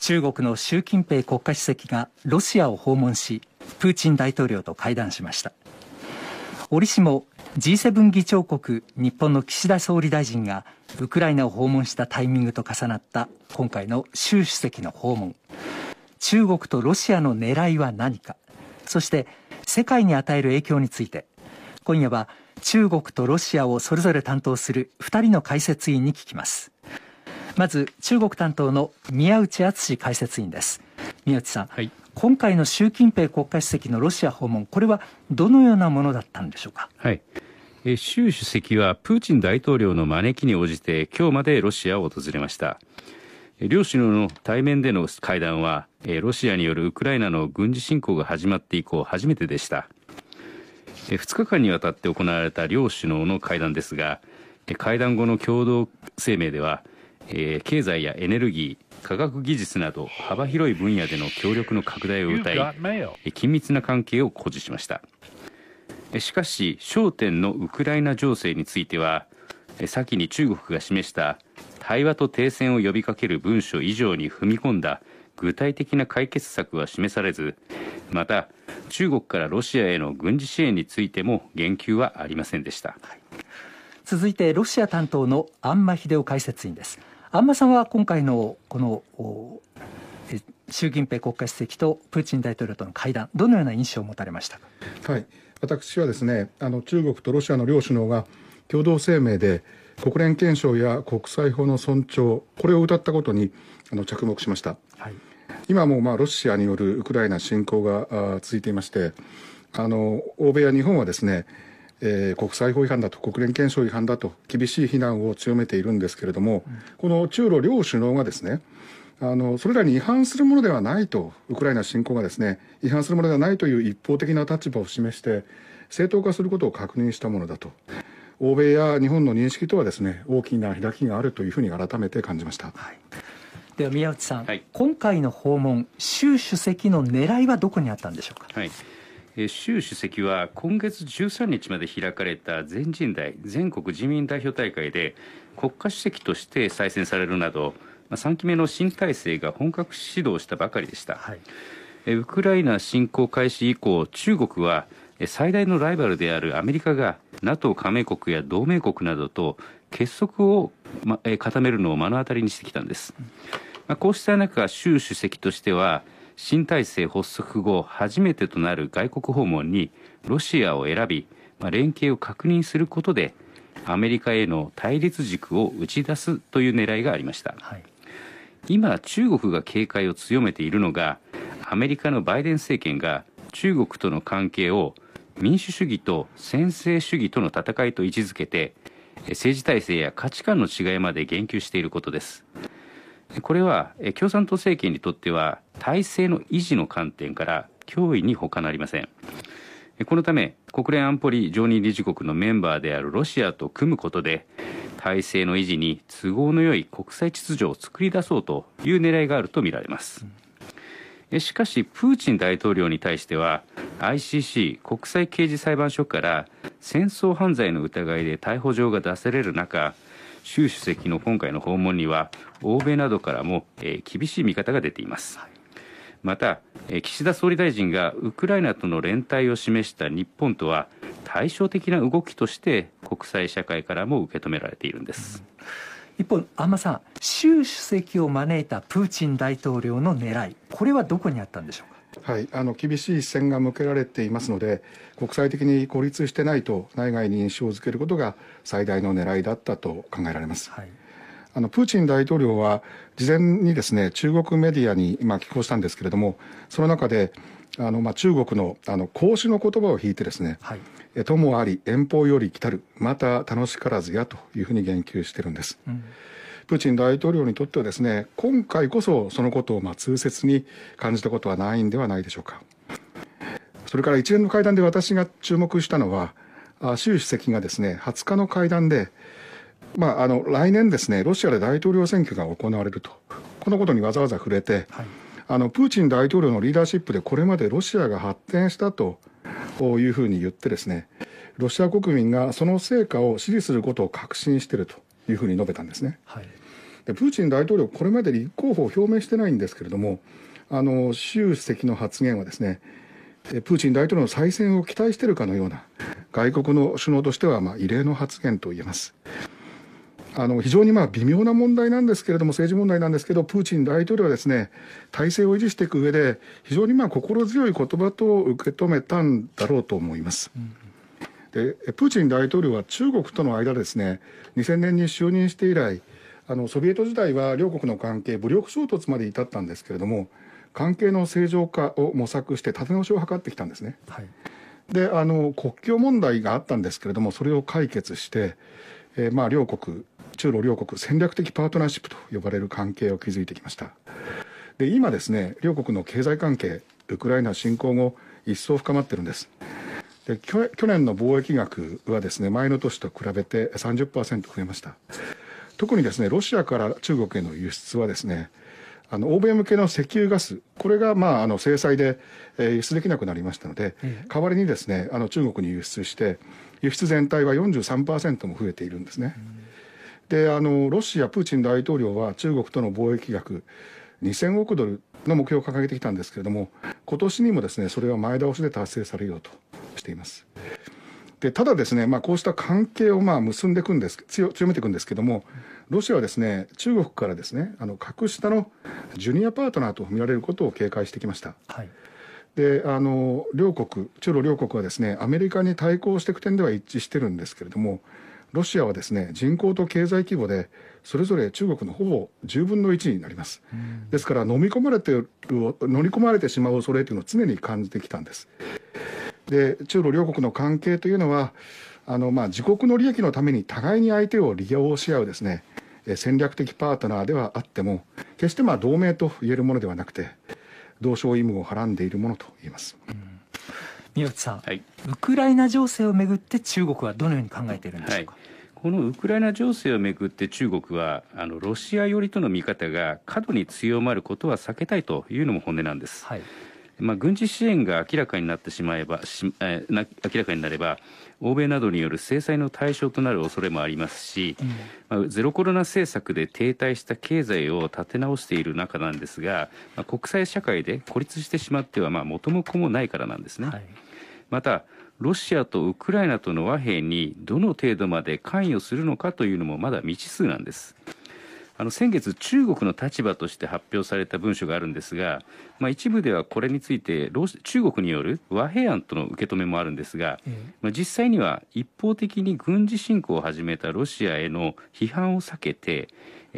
中国の習近平国家主席がロシアを訪問しプーチン大統領と会談しました折しも G7 議長国日本の岸田総理大臣がウクライナを訪問したタイミングと重なった今回の習主席の訪問中国とロシアの狙いは何かそして世界に与える影響について今夜は中国とロシアをそれぞれ担当する2人の解説員に聞きますまず中国担当の宮内敦解説員です宮内さん、はい、今回の習近平国家主席のロシア訪問これはどのようなものだったんでしょうか、はい、え習主席はプーチン大統領の招きに応じて今日までロシアを訪れました両首脳の対面での会談はロシアによるウクライナの軍事侵攻が始まって以降初めてでした2日間にわたって行われた両首脳の会談ですが会談後の共同声明ではえー、経済やエネルギー科学技術など幅広い分野での協力の拡大をたい緊密な関係を誇示しましたしかし焦点のウクライナ情勢については先に中国が示した対話と停戦を呼びかける文書以上に踏み込んだ具体的な解決策は示されずまた中国からロシアへの軍事支援についても言及はありませんでした、はい、続いてロシア担当の安間秀夫解説員です安間さんは今回のこの習近平国家主席とプーチン大統領との会談どのような印象を持たれましたか、はい、私はですねあの中国とロシアの両首脳が共同声明で国連憲章や国際法の尊重これを謳ったことにあの着目しました、はい、今もまあロシアによるウクライナ侵攻が続いていましてあの欧米や日本はですねえー、国際法違反だと国連憲章違反だと厳しい非難を強めているんですけれども、うん、この中ロ両首脳がですねあのそれらに違反するものではないとウクライナ侵攻がですね違反するものではないという一方的な立場を示して正当化することを確認したものだと欧米や日本の認識とはですね大きな開きがあるというふうに改めて感じました。はいでは宮内さん、はい、今回の訪問習主席の狙いはどこにあったんでしょうか。はい習主席は今月13日まで開かれた全人代全国人民代表大会で国家主席として再選されるなど3期目の新体制が本格始動したばかりでした、はい、ウクライナ侵攻開始以降中国は最大のライバルであるアメリカが NATO 加盟国や同盟国などと結束を、ま、固めるのを目の当たりにしてきたんです、まあ、こうした中習主席としては新体制発足後初めてとなる外国訪問にロシアを選び、まあ、連携を確認することでアメリカへの対立軸を打ち出すという狙いがありました、はい、今中国が警戒を強めているのがアメリカのバイデン政権が中国との関係を民主主義と専制主義との戦いと位置づけて政治体制や価値観の違いまで言及していることですこれは共産党政権にとっては体制の維持の観点から脅威に他なりませんこのため国連安保理常任理事国のメンバーであるロシアと組むことで体制の維持に都合のよい国際秩序を作り出そうという狙いがあるとみられますしかしプーチン大統領に対しては ICC 国際刑事裁判所から戦争犯罪の疑いで逮捕状が出される中習主席の今回の訪問には欧米などからも、えー、厳しい見方が出ています。また、えー、岸田総理大臣がウクライナとの連帯を示した日本とは対照的な動きとして国際社会からも受け止められているんです。一方、安間さん、習主席を招いたプーチン大統領の狙い、これはどこにあったんでしょうか。はい、あの厳しい視線が向けられていますので国際的に孤立してないと内外に印象づけることが最大の狙いだったと考えられます。はいあのプーチン大統領は事前にですね中国メディアに、まあ、寄稿したんですけれどもその中であの、まあ、中国のあの孔子の言葉を引いてですね、はい、もあり遠方より来たるまた楽しからずやというふうに言及してるんです。うんプーチン大統領にとってはですね今回こそそのことをまあ痛切に感じたことはないんではないでしょうかそれから一連の会談で私が注目したのは習主席がですね20日の会談で、まあ、あの来年ですねロシアで大統領選挙が行われるとこのことにわざわざ触れて、はい、あのプーチン大統領のリーダーシップでこれまでロシアが発展したというふうに言ってですねロシア国民がその成果を支持することを確信しているというふうに述べたんですね。はい、でプーチン大統領、これまで立候補を表明してないんですけれども、あの習主席の発言はですね、プーチン大統領の再選を期待しているかのような、外国の首脳としてはまあ異例の発言と言えます。あの非常にまあ微妙な問題なんですけれども、政治問題なんですけど、プーチン大統領はですね体制を維持していく上で、非常にまあ心強い言葉と受け止めたんだろうと思います。うんでプーチン大統領は中国との間ですね2000年に就任して以来あのソビエト時代は両国の関係武力衝突まで至ったんですけれども関係の正常化を模索して立て直しを図ってきたんですね。はい、であの国境問題があったんですけれどもそれを解決して、えー、まあ、両国中ロ両国戦略的パートナーシップと呼ばれる関係を築いてきました。で今ですね両国の経済関係ウクライナ侵攻後一層深まってるんです。去年の貿易額はですね前の年と比べて30%増えました特にですねロシアから中国への輸出はですねあの欧米向けの石油ガス、これが、まあ、あの制裁で、え輸出できなくなりましたので、代わりにです、ね、あの中国に輸出して、輸出全体は43%も増えているんですね。であのロシア、プーチン大統領は中国との貿易額2000億ドルの目標を掲げてきたんですけれども、今年にもです、ね、それは前倒しで達成されようと。しています。でただですね、まあ、こうした関係をまあ結んでいくんです強強めていくんですけどもロシアはですね中国からですねあの格下のジュニアパートナーと見られることを警戒してきました。はいであの両国中ロ両国はですねアメリカに対抗していく点では一致してるんですけれどもロシアはですね人口と経済規模でそれぞれ中国のほぼ10分の1になります、ですから飲み込まれて飲み込まれてしまう恐れというのを常に感じてきたんですで中ロ両国の関係というのはあの、まあ、自国の利益のために互いに相手を利用し合うですね戦略的パートナーではあっても決してまあ同盟と言えるものではなくて同床異夢をはらんでいるものと言います。うん宮内さん、はい、ウクライナ情勢をめぐって中国はどのように考えているんでしょうか。はいこのウクライナ情勢をめぐって中国はあのロシア寄りとの見方が過度に強まることは避けたいというのも本音なんです、はい、まあ、軍事支援が明らかになってしまえばえー、明らかになれば欧米などによる制裁の対象となる恐れもありますし、うん、まあ、ゼロコロナ政策で停滞した経済を立て直している中なんですが、まあ、国際社会で孤立してしまってはまあ元も子もないからなんですね。はい、またロシアとウクライナとの和平にどの程度まで関与するのかというのもまだ未知数なんです。あの先月、中国の立場として発表された文書があるんですが、まあ、一部ではこれについて中国による和平案との受け止めもあるんですが、まあ、実際には一方的に軍事侵攻を始めたロシアへの批判を避けて、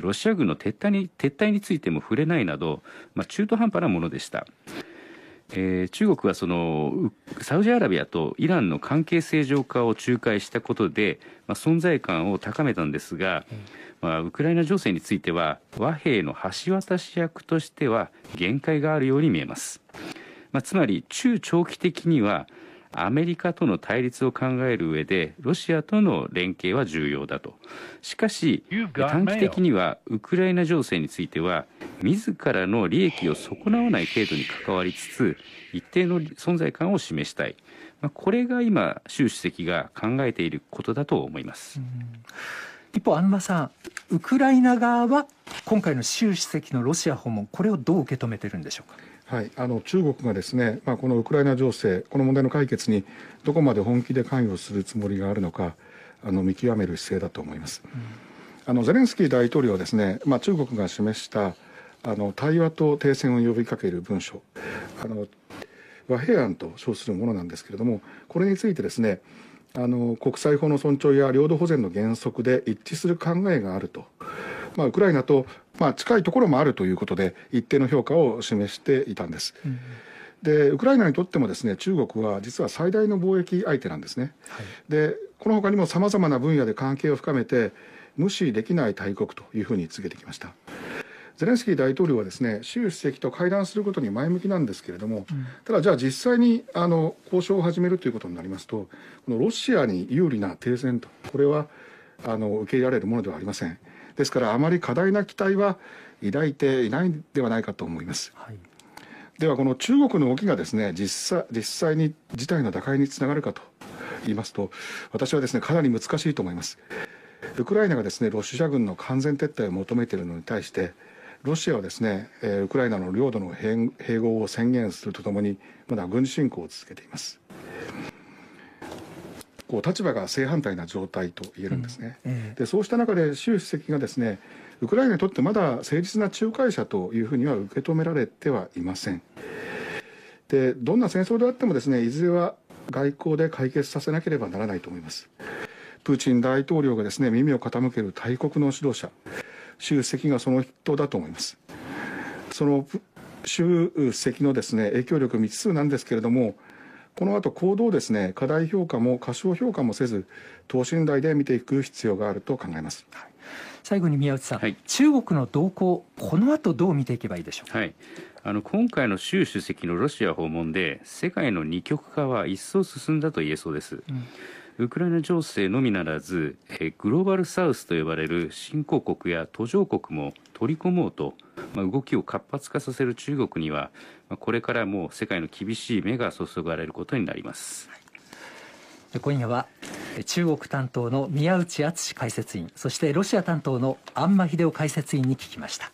ロシア軍の撤退に撤退についても触れないなど、まあ、中途半端なものでした。えー、中国はそのサウジアラビアとイランの関係正常化を仲介したことで、まあ、存在感を高めたんですが、まあ、ウクライナ情勢については和平の橋渡し役としては限界があるように見えます、まあ、つまり中長期的にはアメリカとの対立を考える上でロシアとの連携は重要だとしかし短期的にはウクライナ情勢については自らの利益を損なわない程度に関わりつつ一定の存在感を示したい、まあ、これが今習主席が考えていることだと思います。一方、安間さん、ウクライナ側は今回の習主席のロシア訪問、これをどう受け止めてるんでしょうか。はい、あの中国がですね、まあ、このウクライナ情勢、この問題の解決にどこまで本気で関与するつもりがあるのか、あの見極める姿勢だと思います。うん、あのゼレンスキー大統領はですね、まあ、中国が示したあの対話と停戦を呼びかける文書、あの和平案と称するものなんですけれども、これについてですね、あの国際法の尊重や領土保全の原則で一致する考えがあると、まあ、ウクライナとまあ、近いところもあるということで一定の評価を示していたんです。うんでウクライナにとってもですね中国は実は最大の貿易相手なんですね。はい、でこのほかにもさまざまな分野で関係を深めて無視できない大国というふうに告げてきました。ゼレンスキー大統領はですね習主席と会談することに前向きなんですけれども、うん、ただ、じゃあ実際にあの交渉を始めるということになりますとこのロシアに有利な停戦とこれはあの受け入れられるものではありません。ですからあまり過大な期待は抱いていないんではないかと思います。はいではこの中国の動きがですね実際実際に事態の打開につながるかと言いますと私はですねかなり難しいと思いますウクライナがですねロシア軍の完全撤退を求めているのに対してロシアはですねウクライナの領土の併合を宣言するとともにまだ軍事侵攻を続けていますこう立場が正反対な状態と言えるんですね。うんうん、でそうした中で習主席がですねウクライナにとってまだ誠実な仲介者というふうには受け止められてはいません。でどんな戦争であってもですねいずれは外交で解決させなければならないと思います。プーチン大統領がですね耳を傾ける大国の指導者習主席がその筆頭だと思います。その習主席のですね影響力未知つなんですけれどもこの後行動をですね、過大評価も過小評価もせず、等身大で見ていく必要があると考えます。はい、最後に宮内さん、はい、中国の動向、この後どう見ていけばいいでしょうか。はいあの今回の習主席のロシア訪問で世界の二極化は一層進んだと言えそうです、うんウクライナ情勢のみならずグローバルサウスと呼ばれる新興国や途上国も取り込もうと、まあ、動きを活発化させる中国には、まあ、これからも世界の厳しい目が注がれることになります。今夜は中国担当の宮内敦解説員そしてロシア担当の安間秀夫解説員に聞きました。